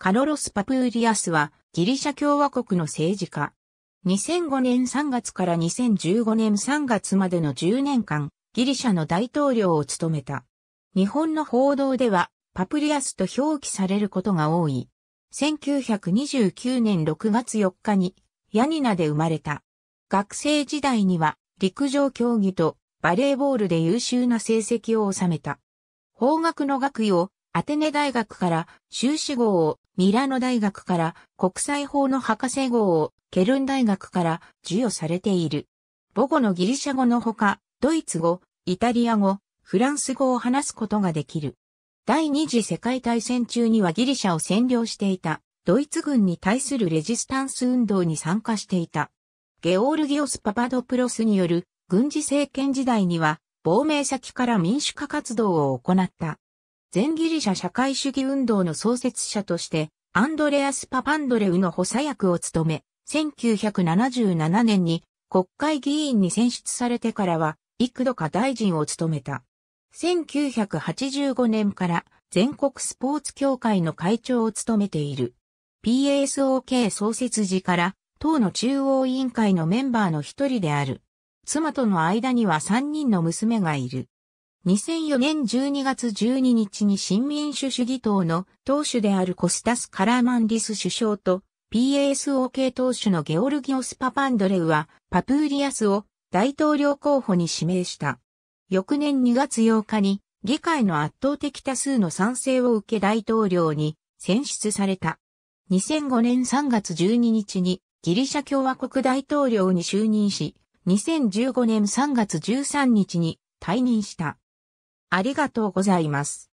カロロス・パプーリアスはギリシャ共和国の政治家。2005年3月から2015年3月までの10年間、ギリシャの大統領を務めた。日本の報道では、パプリアスと表記されることが多い。1929年6月4日にヤニナで生まれた。学生時代には陸上競技とバレーボールで優秀な成績を収めた。法学の学位をアテネ大学から修士号を、ミラノ大学から国際法の博士号を、ケルン大学から授与されている。母語のギリシャ語のほか、ドイツ語、イタリア語、フランス語を話すことができる。第二次世界大戦中にはギリシャを占領していたドイツ軍に対するレジスタンス運動に参加していた。ゲオールギオス・パパドプロスによる軍事政権時代には亡命先から民主化活動を行った。全ギリシャ社会主義運動の創設者として、アンドレアス・パパンドレウの補佐役を務め、1977年に国会議員に選出されてからは、幾度か大臣を務めた。1985年から全国スポーツ協会の会長を務めている。PASOK 創設時から、党の中央委員会のメンバーの一人である。妻との間には三人の娘がいる。2004年12月12日に新民主主義党の党首であるコスタス・カラーマンリス首相と PASOK 党首のゲオルギオス・パパンドレウはパプーリアスを大統領候補に指名した。翌年2月8日に議会の圧倒的多数の賛成を受け大統領に選出された。2005年3月12日にギリシャ共和国大統領に就任し、2015年3月13日に退任した。ありがとうございます。